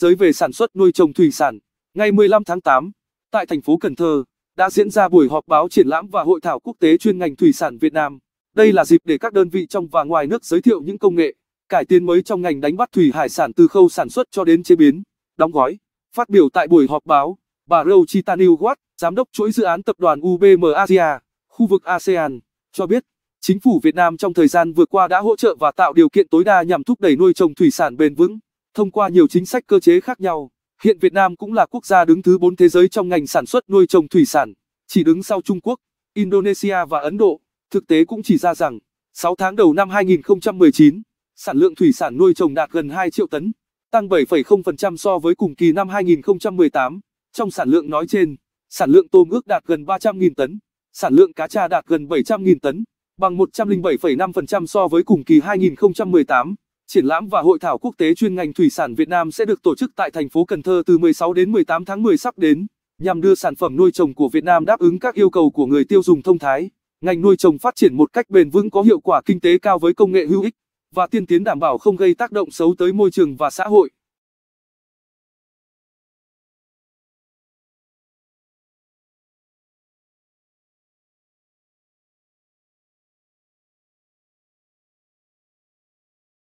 giới về sản xuất nuôi trồng thủy sản. Ngày 15 tháng 8, tại thành phố Cần Thơ, đã diễn ra buổi họp báo triển lãm và hội thảo quốc tế chuyên ngành thủy sản Việt Nam. Đây là dịp để các đơn vị trong và ngoài nước giới thiệu những công nghệ, cải tiến mới trong ngành đánh bắt thủy hải sản từ khâu sản xuất cho đến chế biến, đóng gói. Phát biểu tại buổi họp báo, bà Rochita Newat, giám đốc chuỗi dự án tập đoàn UBM Asia, khu vực ASEAN, cho biết, chính phủ Việt Nam trong thời gian vừa qua đã hỗ trợ và tạo điều kiện tối đa nhằm thúc đẩy nuôi trồng thủy sản bền vững. Thông qua nhiều chính sách cơ chế khác nhau, hiện Việt Nam cũng là quốc gia đứng thứ 4 thế giới trong ngành sản xuất nuôi trồng thủy sản, chỉ đứng sau Trung Quốc, Indonesia và Ấn Độ. Thực tế cũng chỉ ra rằng, 6 tháng đầu năm 2019, sản lượng thủy sản nuôi trồng đạt gần 2 triệu tấn, tăng 7,0% so với cùng kỳ năm 2018. Trong sản lượng nói trên, sản lượng tôm ước đạt gần 300.000 tấn, sản lượng cá tra đạt gần 700.000 tấn, bằng 107,5% so với cùng kỳ 2018. Triển lãm và hội thảo quốc tế chuyên ngành thủy sản Việt Nam sẽ được tổ chức tại thành phố Cần Thơ từ 16 đến 18 tháng 10 sắp đến, nhằm đưa sản phẩm nuôi trồng của Việt Nam đáp ứng các yêu cầu của người tiêu dùng thông thái. Ngành nuôi trồng phát triển một cách bền vững có hiệu quả kinh tế cao với công nghệ hữu ích và tiên tiến đảm bảo không gây tác động xấu tới môi trường và xã hội.